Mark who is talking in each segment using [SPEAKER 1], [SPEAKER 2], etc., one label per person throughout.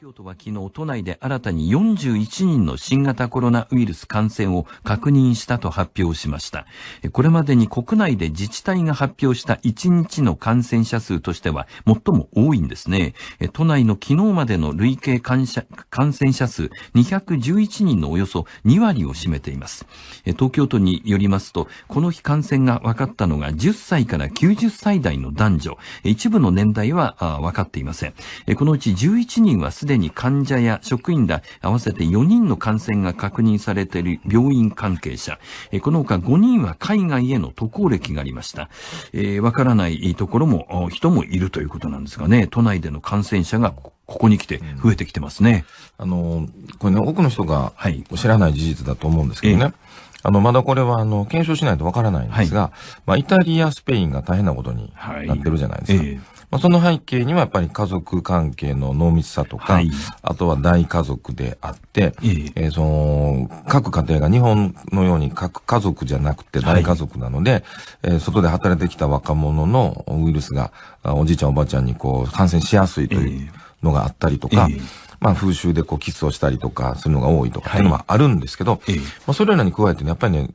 [SPEAKER 1] 京都は昨日都内で新たに41人の新型コロナウイルス感染を確認したと発表しました。これまでに国内で自治体が発表した1日の感染者数としては最も多いんですね。都内の昨日までの累計感染者数211人のおよそ2割を占めています。東京都によりますと、この日感染が分かったのが10歳から90歳代の男女、一部の年代は分かっていません。このうち11人はすでに患者や職員ら合わせて4人の感染が確認されている病院関係者、このほか5人は海外への渡航歴がありました。わ、えー、からないところも、人もいるということなんですがね、都内での感染者がここに来て増えてきてますね。うん、あの、これね、多くの人が知らない事実だと思うんで
[SPEAKER 2] すけどね。はい、あの、まだこれは、あの、検証しないとわからないんですが、はい、まあ、イタリア、スペインが大変なことになってるじゃないですか。はいえーまあ、その背景にはやっぱり家族関係の濃密さとか、はい、あとは大家族であって、ええー、その、各家庭が日本のように各家族じゃなくて大家族なので、はい、えー、外で働いてきた若者のウイルスが、おじいちゃんおばあちゃんにこう感染しやすいというのがあったりとか、えまあ、風習でこう、キスをしたりとか、するのが多いとか、っていうのはあるんですけど、はい、まあ、それらに加えてね、やっぱりね、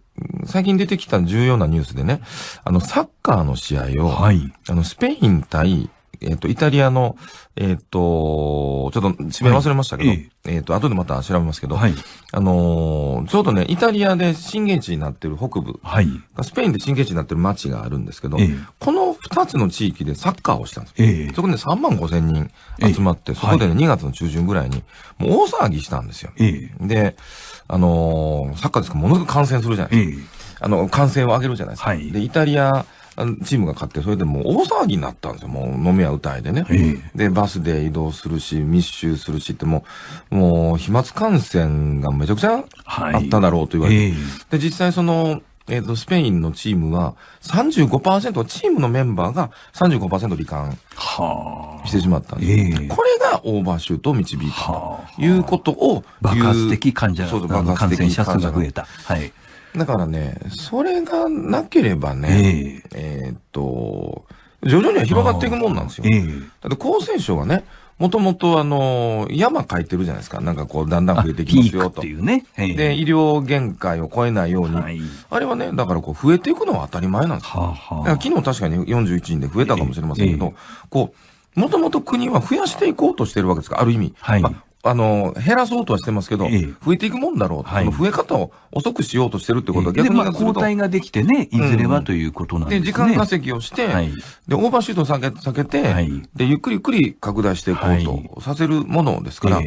[SPEAKER 2] 最近出てきた重要なニュースでね、あの、サッカーの試合を、はい、あの、スペイン対えっ、ー、と、イタリアの、えっ、ー、と、ちょっと、地名忘れましたけど、はい、えっ、ー、と、後でまた調べますけど、はい、あのちょうどね、イタリアで震源地になってる北部、はい、スペインで震源地になってる町があるんですけど、えー、この二つの地域でサッカーをしたんです。えー、そこで3万5千人集まって、えー、そこでね、2月の中旬ぐらいに、もう大騒ぎしたんですよ。えで、あのサッカーですかものすごく感染するじゃないですか。あの、感染を上げるじゃないですか。はい、で、イタリア、チームが勝って、それでもう大騒ぎになったんですよ。もう飲み屋歌いでね。で、バスで移動するし、密集するしってもう、もう飛沫感染がめちゃくちゃあっただろうと言われて。で、実際その、えっ、ー、と、スペインのチームは35%、チームのメンバーが35%罹患してしまったんです。はこれがオーバーシュートを導いたということを、爆発的患者そ爆発的患者が増えた。はい。だからね、それがなければね、えー、えー、っと、徐々には広がっていくもんなんですよ。えー、だって厚生省がね、もともとあの、山書いてるじゃないですか。なんかこう、だんだん増えてきますよと。っていうね、えー、で、医療限界を超えないように。はい、あれはね、だからこう、増えていくのは当たり前なんですよ。はは昨日確かに41人で増えたかもしれませんけど、こう、もともと国は増やしていこうとしてるわけですから、ある意味。はい、まあ、あの、減らそうとはしてますけど、ええ、増えていくもんだろう。はい、増え方を遅くしようとしてるってことは逆に、ええ。交代が
[SPEAKER 1] できてね、いずれはと
[SPEAKER 2] いうことなんですね。で、時間稼ぎをして、はい、で、オーバーシュートを避け避けて、はい、で、ゆっくりゆっくり拡大していこうとさせるものですから、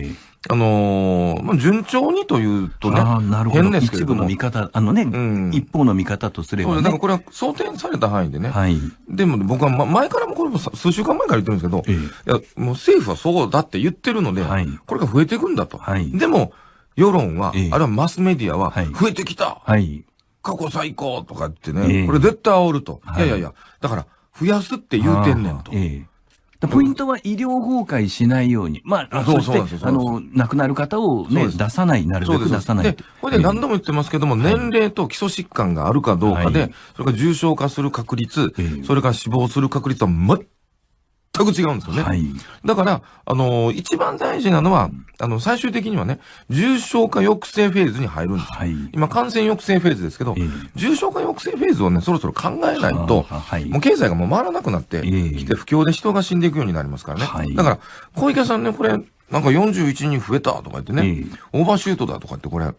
[SPEAKER 2] あのー、順調にというとね、あなるほど変ですけど一部の見方、あのね、うん、一方の見方とすれば、ね、そうだかこれは想定された範囲でね、はい、でも僕は、ま、前からもこれも数週間前から言ってるんですけど、ええ、いやもう政府はそうだって言ってるので、はい、これが増えていくんだと。はい、でも、世論は、ええ、あるいはマスメディアは、増えてきた、はい、過去最高とか言ってね、え、これ絶
[SPEAKER 1] 対煽ると。いやいやいや、だから、増やすって言うてんねんと。ええポイントは医療崩壊しないように。まあ、そうそうあの、亡くなる方をね、出さない、なるべく出さない。で、これで何度も言ってます
[SPEAKER 2] けども、年齢と基礎疾患があるかどうかで、それから重症化する確率、それから死亡する確率は全全く違うんですよね。はい、だから、あの一番大事なのは、あの、最終的にはね、重症化抑制フェーズに入るんです。はい、今、感染抑制フェーズですけど、えー、重症化抑制フェーズをね、そろそろ考えないと、はい、もう経済がもう回らなくなってきて、不況で人が死んでいくようになりますからね。はい、だから、小池さんね、これ、なんか41人増えたとか言ってね、えー、オーバーシュートだとかってこれ、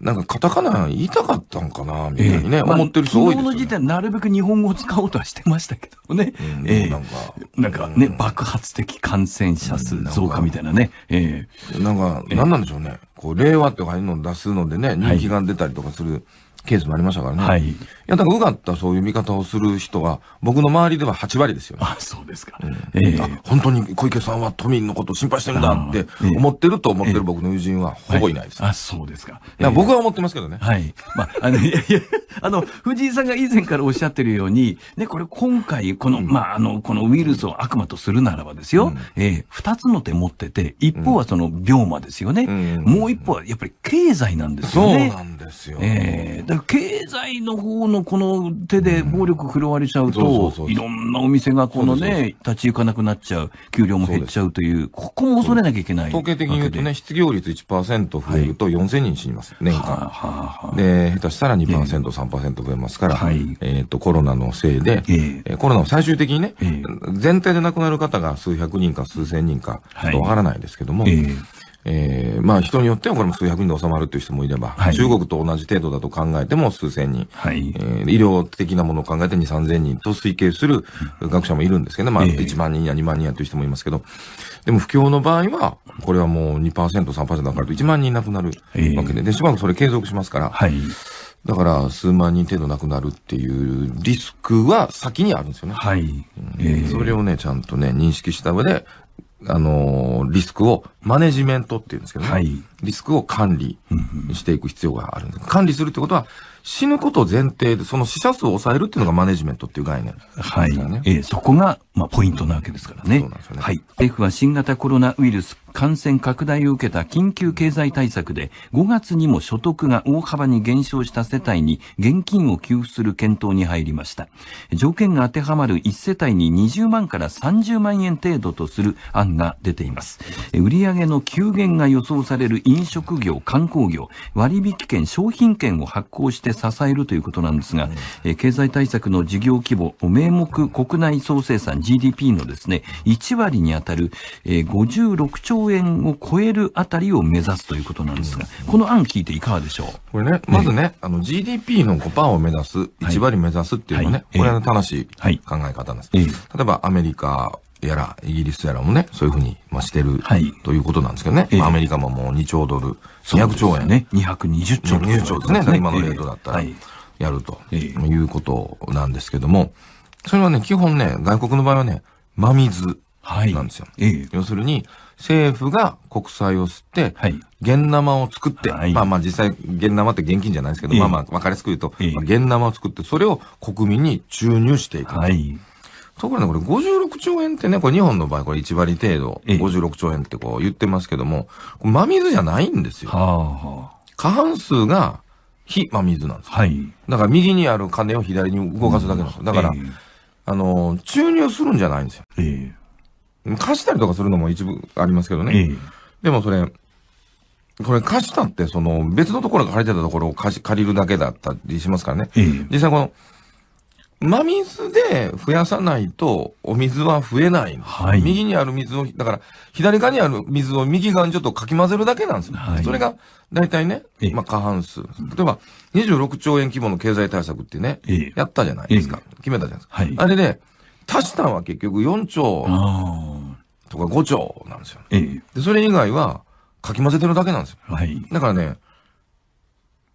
[SPEAKER 2] なんかカタカ
[SPEAKER 1] ナ言いたかったんかな、みたいにね、思ってる人多いです昨日の時点、なるべく日本語を使おうとはしてましたけどね。えなんか。なんかね、爆発的感染者数増加みたいなね。ええなんか、なんなんでしょうね。こう、令和とかいうのを出すのでね、人気が出
[SPEAKER 2] たりとかする。はいケースもありましたからね。はい。いや、だから、うがったそういう見方をする人は、僕の周りでは8割ですよ、ね。あ、そうです
[SPEAKER 1] か。ええー、
[SPEAKER 2] 本当に小池さんは都民のことを心配してるん
[SPEAKER 1] だって思ってると思ってる僕の友人はほぼいないです、えーはい、あ、そうですか。えー、僕は思ってますけどね。はい。まあ、あの、いやいや、あの、藤井さんが以前からおっしゃってるように、ね、これ今回、この、うん、まあ、あの、このウイルスを悪魔とするならばですよ、うん、え二、つの手持ってて、一方はその病魔ですよね。うん、もう一方はやっぱり経済なんですよね。そうなんですよ。えーから経済の方のこの手で暴力振るわれちゃうと、いろんなお店がこのね、立ち行かなくなっちゃう、給料も減っちゃうという、ここも恐れなきゃいけない統計的に言うとね、失業率1%増えると4000人死にます、年間。
[SPEAKER 2] で、下手したら2%、3%増えますから、えっと、コロナのせいで、コロナを最終的にね、全体で亡くなる方が数百人か数千人か、ちょっとわからないですけども、えー、まあ人によってはこれも数百人で収まるという人もいれば、はい、中国と同じ程度だと考えても数千人、はい、えー、医療的なものを考えて2、3千人と推計する学者もいるんですけど、まあ1万人や2万人やという人もいますけど、でも不況の場合は、これはもう2%、3%だからと1万人なくなるわけで、で、しばらくそれ継続しますから、はい、だから数万人程度なくなるっていうリスクは先にあるんですよね。はい。えー、それをね、ちゃんとね、認識した上で、あのー、リスクをマネジメントっていうんですけどね。はい、リスクを管理していく必要があるんです。管理するってことは、死ぬこと前提で、その死者数を抑えるっていうのがマネジメントっていう概念、ね、は
[SPEAKER 1] い。えー、そこが、まあ、ポイントなわけですからね。そうなんですよね。はい。政は新型コロナウイルス感染拡大を受けた緊急経済対策で5月にも所得が大幅に減少した世帯に現金を給付する検討に入りました。条件が当てはまる1世帯に20万から30万円程度とする案が出ています。売上の急減が予想される飲食業、観光業、割引券、商品券を発行して支えるということなんですが、経済対策の事業規模、名目国内総生産 GDP のですね、1割に当たる56兆兆円を超えるあたりを目指すということなんですが、この案聞いていかがでしょうこれね、ま
[SPEAKER 2] ずね、あの GDP の5%を目指す、1割目指すっていうのはね、これは楽しい考え方なんです。例えばアメリカ、やら、イギリスやらもね、そういうふうに、まあ、してる、はい、ということなんですけどね。えー、アメリカももう2兆ドル、200兆円。ね。220兆円、ね。220兆ですね。すね今のレートだったら、やると、いうことなんですけども、それはね、基本ね、外国の場合はね、真水。なんですよ。はい、要するに、政府が国債を吸って、はい、現生を作って、はい、まあまあ実際、現生って現金じゃないですけど、えー、まあまあ分かりやすく言うと、え現生を作って、それを国民に注入していく。はい、ところね、これ56兆円ってね、これ日本の場合、これ1割程度、56兆円ってこう言ってますけども、真水じゃないんですよ。はあはあ、過半数が非真水なんですよ。はい、だから右にある金を左に動かすだけなんですよ。だから、えー、あの、注入するんじゃないんですよ。えー貸したりとかするのも一部ありますけどね。ええ、でもそれ、これ貸したって、その別のところが借りてたところを貸し、借りるだけだったりしますからね。え、実際この、真水で増やさないとお水は増えない。はい、右にある水を、だから左側にある水を右側にちょっとかき混ぜるだけなんですよ。はい、それが大体ね、まあ過半数。例えば26兆円規模の経済対策ってね、やったじゃないですか。決めたじゃないですか。はい、あれで、足したのは結局4兆。とか5兆なんですよ、ええ、で、それ以外は、かき混ぜてるだけなんですよ。はい。だからね、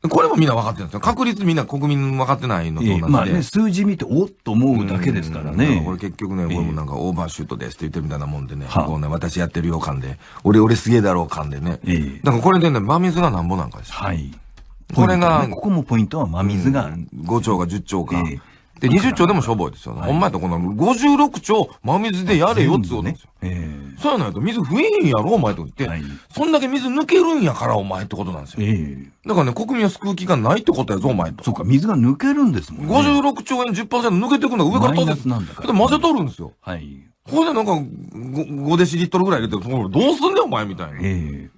[SPEAKER 2] これもみんな分かってるんですよ。確率みんな国民分かってないのと同じで。えー、まあね、
[SPEAKER 1] 数字見ておっと思うだけですからね。う
[SPEAKER 2] ん、これ結局ね、俺これもなんかオーバーシュートですって言ってるみたいなもんでね、こうね、私やってるよ感で、俺俺すげえだろう感でね。ええ。だからこれでね、真水がなんぼなんかですはい。これが、ね、ここもポイントは真水がうん、5兆か10兆か。ええで、20兆でもしょぼいですよ。ほんまやったらこんな56兆真水でやれよっつうこですよ。えそうやないと水増えんやろ、お前と言って、はい、そんだけ水抜けるんやから、お前ってことなんですよ。ええ。だからね、国民を救う気がないってことやぞ、お前と。そうか、水が抜けるんですもんね。56兆円10%抜けてくのが上から当然。て。な混ぜとるんですよ。はい。ここでなんか5、デシリットルぐらい入れて、どうすんねん、お前みたいな。ええ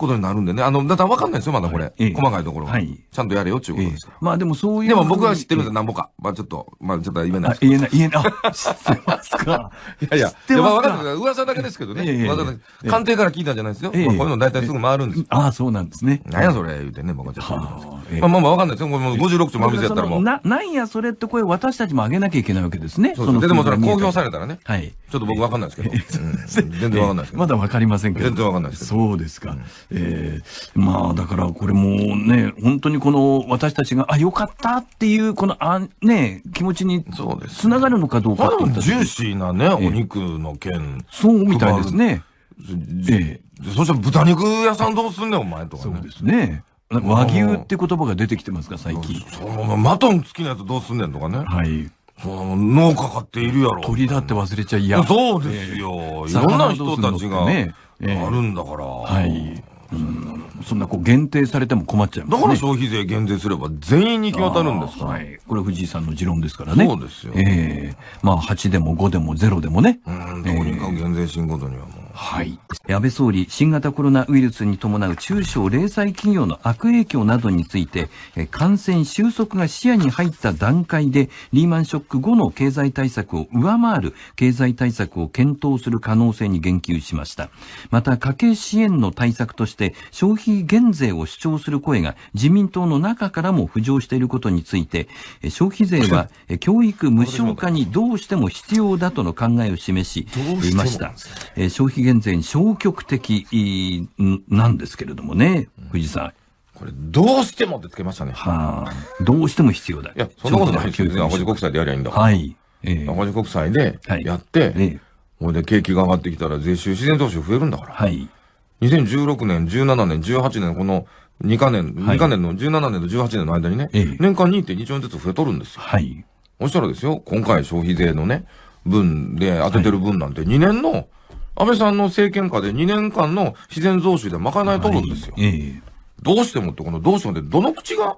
[SPEAKER 2] ことになるんでね。あの、だからわかんないですよ、まだこれ。ええ、細かいところは、はい。ちゃんとやれよっていうことですかええ。まあでもそういう。でも僕は知ってるんですよ、なんぼか。まあちょっと、まあちょっと言えないです言えない、言えない。知ってますか。いやいや、知ってますか。まあ、か噂だけですけどね。え、噂だけ。官邸から聞いたんじゃないですよ。ええ、こういうの大体すぐ回るん
[SPEAKER 1] ですよ。ああ、そうなんですね。なんやそれ、言うてね、僕はちょっと。まあまあわかんないですよ。もう56兆まみやったらもう。な、なんやそれってこれ私たちも上げなきゃいけないわけですね。そうですででもそれ公表されたらね。
[SPEAKER 2] はい。ちょっと僕わかんないですけど。全然わかんないですけ
[SPEAKER 1] ど。まだわかりませんけど。全然わかんないですけど。そうですか。えー、まあだからこれもね、本当にこの私たちが、あ、よかったっていう、このあ、ね、気持ちにつながるのかどうかっね、ジューシーなね、お肉の件。そうみたいですね。ええ。
[SPEAKER 2] そしたら豚肉屋さんどうすんねん、お前とかね。そうですね。和牛って言葉が出てきてますか、最近。そのマトン好きなやつどうすんねんとかね。はい。その農家かって
[SPEAKER 1] いるやろ。鳥だって忘れちゃいや。そうですよ。いろんな人たちがあるんだから。はい。そんなこう限定されても困っちゃいます、ね、だから消費税減税すれば全員に行き渡るんですかはい、これ藤井さんの持論ですからねそうですよ、えー、まあ8でも5でも0でもねうんどこにか減税しんごとにはもう、えーはい。安倍総理、新型コロナウイルスに伴う中小零細企業の悪影響などについて、感染収束が視野に入った段階で、リーマンショック後の経済対策を上回る経済対策を検討する可能性に言及しました。また、家計支援の対策として、消費減税を主張する声が自民党の中からも浮上していることについて、消費税は教育無償化にどうしても必要だとの考えを示し、いました。消費現在消極的なんですけれどもね、藤井さん。これ、どうしてもってつけましたね。はあ、どうしても必要だ。いや、そんなことないですよ。別に赤字国債
[SPEAKER 2] でやりゃいいんだから。はい。えー、赤字国債でやって、はい、えー、これで景気が上がってきたら税収、自然増資増えるんだから。はい。2016年、17年、18年、この2か年、はい、2か年の17年と18年の間にね、えー、年間2.2兆円ずつ増えとるんですよ。はい。そしたらですよ、今回消費税のね、分で当ててる分なんて2年の安倍さんの政権下で2年間の自然増収で賄い取るんですよ。はい、どうしてもって、このどうしてもって、どの口が、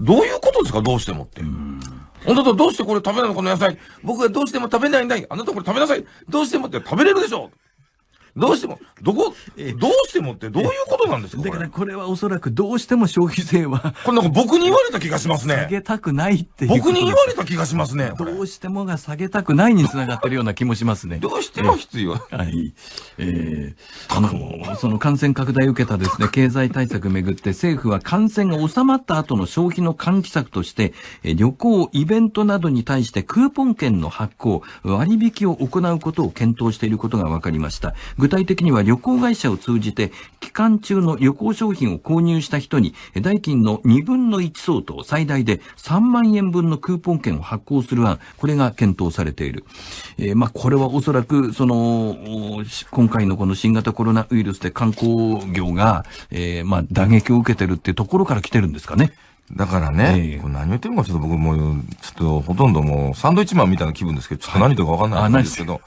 [SPEAKER 2] どういうことですか、どうしてもって。本当たどうしてこれ食べないのこの野菜。僕がどうしても食べないんだい。あなたこれ食べなさい。どうしてもって食べれるでしょどうしても、どこ、どうしてもって
[SPEAKER 1] どういうことなんですかだからこれはおそらくどうしても消費税は。これなんか僕に言われた気がしますね。下げたくないって僕に言われた気がしますね。どうしてもが下げたくないにつながってるような気もしますね。どうしても必要。はい。えー、あの、その感染拡大を受けたですね、経済対策めぐって政府は感染が収まった後の消費の喚起策として、旅行、イベントなどに対してクーポン券の発行、割引を行うことを検討していることが分かりました。具体的には旅行会社を通じて、期間中の旅行商品を購入した人に、代金の2分の1相当、最大で3万円分のクーポン券を発行する案、これが検討されている。えー、まあ、これはおそらく、その、今回のこの新型コロナウイルスで観光業が、えー、まあ、打撃を受けてるっていうところから来てるんですかね。だ
[SPEAKER 2] からね、えー、これ何言ってるのかちょっと僕もう、ちょっとほとんどもうサンドイッチマンみたいな気分ですけど、ちょっと何とかわかんないんですけど、はい、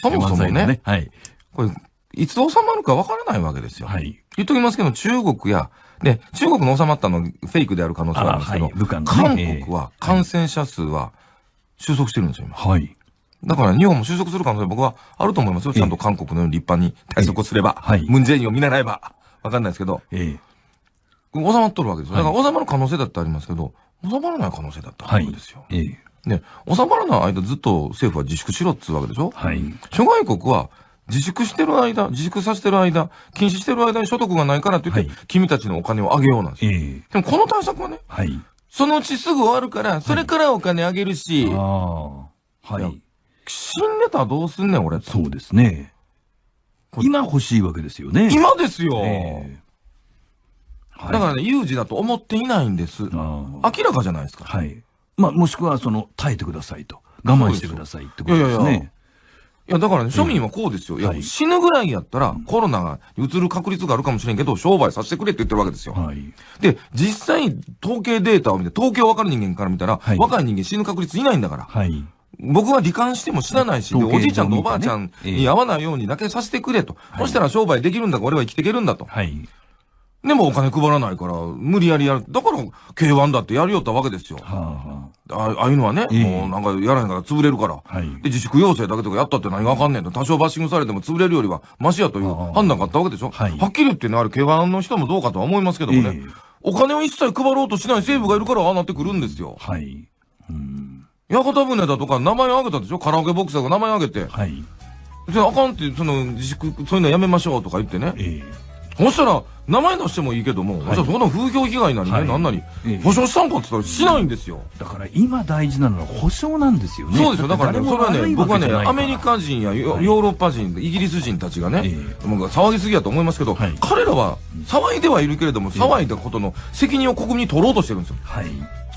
[SPEAKER 2] そもそもね、ねはい、これ、いつ収まるかわからないわけですよ。はい。言っときますけど、中国や、で、中国の収まったのフェイクである可能性はあるんですけど、はい、韓国は感染者数は収束してるんですよ、今。はい。だから日本も収束する可能性僕はあると思いますよ。ちゃんと韓国のように立派に対策をすれば、はい、ムンジェインを見習えば、わかんないですけど、ええ、収まっとるわけですよ。だから収まる可能性だってありますけど、収まらない可能性だったわけですよ。はい、ええ、ね、収まらない間ずっと政府は自粛しろっつうわけでしょはい。諸外国は自粛してる間、自粛させてる間、禁止してる間に所得がないからって言って、はい君たちのお金をあげようなんですよ。えでもこの対策はね、はい。そのうちすぐ終わるから、それからお金あげるし、ああ。はいい。死んでたらどうすんねん、俺。そうですね今欲しいわけですよね。今ですよ。ええはい、だからね、有事だと思っていないんです。明らかじゃないですか。はい。まあ、もしくは、その、耐えてくださいと。我慢してくだ
[SPEAKER 1] さいってこといでやすいやね。、いや、
[SPEAKER 2] だからね、庶民はこうですよ。いや、死ぬぐらいやったら、コロナが移る確率があるかもしれんけど、商売させてくれって言ってるわけですよ。はい、で、実際、統計データを見て、統計を分かる人間から見たら、はい、若い人間死ぬ確率いないんだから。はい僕は罹患しても死なないし、おじいちゃんとおばあちゃんに会わないようにだけさせてくれと。そしたら商売できるんだ、か、俺は生きていけるんだと。はいでもお金配らないから、無理やりやる。だから、K1 だってやりよったわけですよ。はあはあ、ああいうのはね、えー、もうなんかやらへんから潰れるから、はい、で、自粛要請だけとかやったって何がわかんねえと、多少バッシングされても潰れるよりは、マシやという判断があったわけでしょ。ははっきり言ってね、あれ K1 の人もどうかとは思いますけどもね、えー、お金を一切配ろうとしない政府がいるからああなってくるんですよ。はい。うん。屋形船だとか名前を挙げたでしょカラオケボックスーが名前を挙げて。はい。じゃああかんって、その自粛、そういうのやめましょうとか言ってね。えーそしたら、名前出してもいいけども、はい、そこの風評被害なりね、はい、なんなり、保証したんかって言ったら
[SPEAKER 1] しないんですよ。だから今大事なのは保証なんですよね。そうですよ。だからね、それはね、僕はね、ア
[SPEAKER 2] メリカ人やヨーロッパ人、イギリス人たちがね、僕は騒ぎすぎやと思いますけど、彼らは騒いではいるけれども、騒いだことの責任を国民に取ろうとしてるんですよ。はい。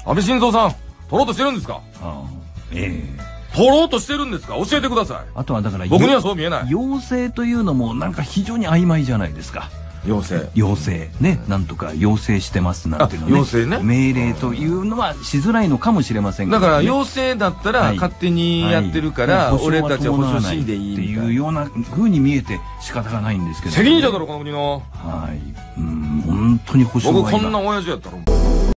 [SPEAKER 2] 安倍晋三さん、取ろうとしてるんですかああええ取ろうとしてる
[SPEAKER 1] んですか教えてください。あとはだから、僕にはそう見えない。要請というのもなんか非常に曖昧じゃないですか。要請要請ね、なんとか要請してますなんていうのね要請ね命令というのはしづらいのかもしれませんが、ね、だから要請だったら勝手にやってるから、俺たちは保証しんでいいっていうようなふうに見えて仕方がないんですけど、ね、責任者だ
[SPEAKER 2] ろこの国のは
[SPEAKER 1] いうん本当に保証僕こん
[SPEAKER 2] な親父やったろ